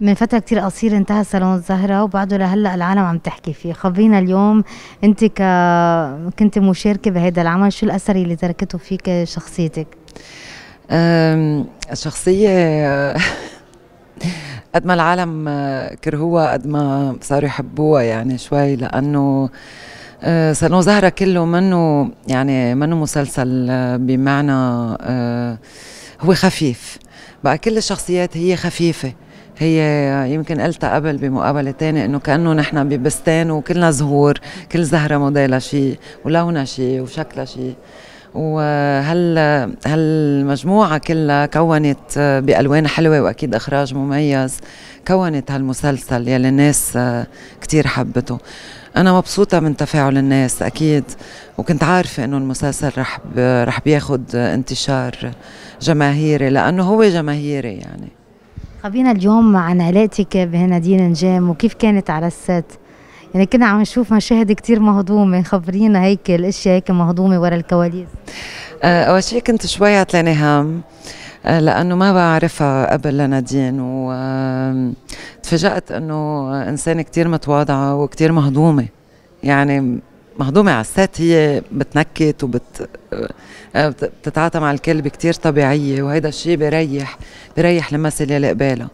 من فترة كتير قصيرة انتهى صالون الزهرة وبعده لهلا العالم عم تحكي فيه، خبرينا اليوم انت ك كنت مشاركة بهذا العمل، شو الأثر اللي تركته فيك شخصيتك؟ الشخصية قد ما العالم كرهوها قد ما صاروا يحبوها يعني شوي لأنه صالون زهرة كله منه يعني منه مسلسل بمعنى هو خفيف بقى كل الشخصيات هي خفيفة هي يمكن قلتها قبل بمقابله تانية انه كانه نحن ببستان وكلنا زهور كل زهره موديلها شي ولونها شي وشكلها شي وهل هالمجموعه كلها كونت بالوان حلوه واكيد اخراج مميز كونت هالمسلسل يلي الناس كتير حبته انا مبسوطه من تفاعل الناس اكيد وكنت عارفه انه المسلسل رح رح بياخذ انتشار جماهيري لانه هو جماهيري يعني خبينا اليوم عن علاقتك بهنادين نجام وكيف كانت على الست يعني كنا عم نشوف مشاهد كتير مهضومة خبرينا هيك الاشياء هيك مهضومة ورا الكواليس آه، اول شيء كنت شوي عطلانة هم آه، لانه ما بعرفها قبل لنادين و تفاجأت انه انسانه كتير متواضعه وكتير مهضومه يعني مهضومة على السات هي بتنكت وبت آه، بتتعاطى مع الكلب كتير طبيعية وهيدا الشيء بيريح بيريح المثل يلي قبالها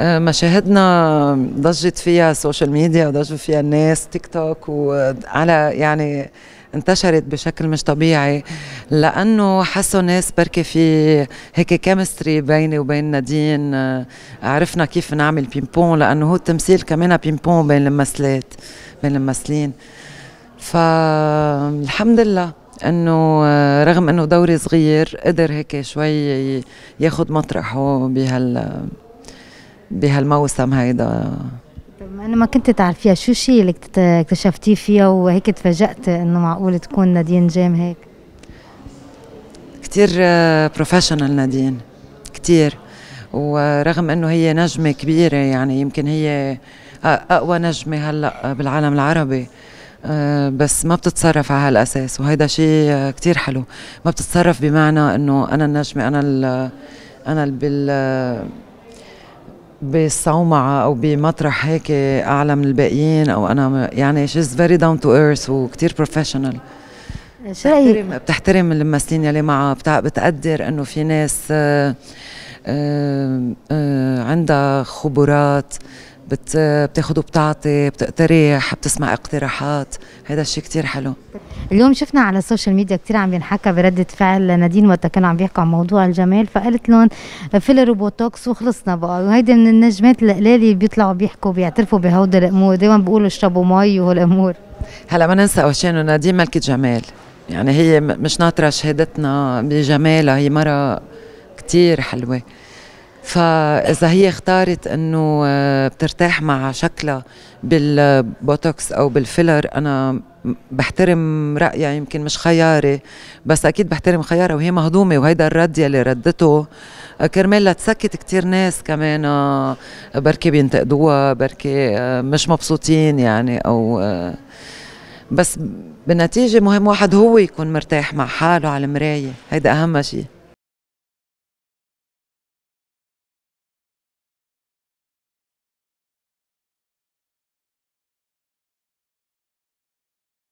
آه، مشاهدنا ضجت فيها السوشيال ميديا وضجوا فيها الناس تيك توك وعلى يعني انتشرت بشكل مش طبيعي لانه حسوا ناس بركي في هيك كيمستري بيني وبين نادين آه، عرفنا كيف نعمل بيمبون لانه هو التمثيل كمان بيمبون بين الممثلات بين الممثلين فالحمد لله انه آه، رغم انه دوري صغير قدر هيك شوي ياخذ مطرحه بهال بهالموسم هيدا انا ما كنت تعرفيها شو الشيء اللي اكتشفتيه فيها وهيك تفاجأت انه معقول تكون نادين جام هيك كتير بروفيشنال آه، نادين كتير ورغم انه هي نجمة كبيرة يعني يمكن هي اقوى نجمة هلا بالعالم العربي آه، بس ما بتتصرف على هالاساس وهيدا شيء آه، كتير حلو ما بتتصرف بمعنى انه انا النجمة انا ال انا بال بالصومعة أو بمطرح هيك أعلى من الباقيين أو أنا يعني شيز فيري داون تو ايرث وكتير بروفيشنال بتحترم بتحترم الممثلين يلي معها بتقدر إنه في ناس آه عندها خبرات بتاخد وبتعطي بتقترح بتسمع اقتراحات هذا الشيء كتير حلو اليوم شفنا على السوشيال ميديا كتير عم ينحكى بردة فعل نادين وقت كانوا عم بيحكوا عن موضوع الجمال فقالت لهم فيلر وبوتوكس وخلصنا بقى وهيدي من النجمات القلالي بيطلعوا بيحكوا بيعترفوا بهودي الامور دائما بيقولوا اشربوا مي وهالامور هلا ما ننسى اول شيء انه نادين ملكة جمال يعني هي مش ناطره شهادتنا بجمالها هي مره كتير حلوة فإذا هي اختارت أنه آه، بترتاح مع شكلها بالبوتوكس أو بالفيلر أنا بحترم رأيها يمكن مش خياري بس أكيد بحترم خيارها وهي مهضومة وهيدا الرد يلي ردته آه، كرمال لتسكت كتير ناس كمان آه، بركي بينتقدوها بركي مش مبسوطين يعني أو بس بالنتيجة مهم واحد هو يكون مرتاح مع حاله على المراية هيدا أهم شيء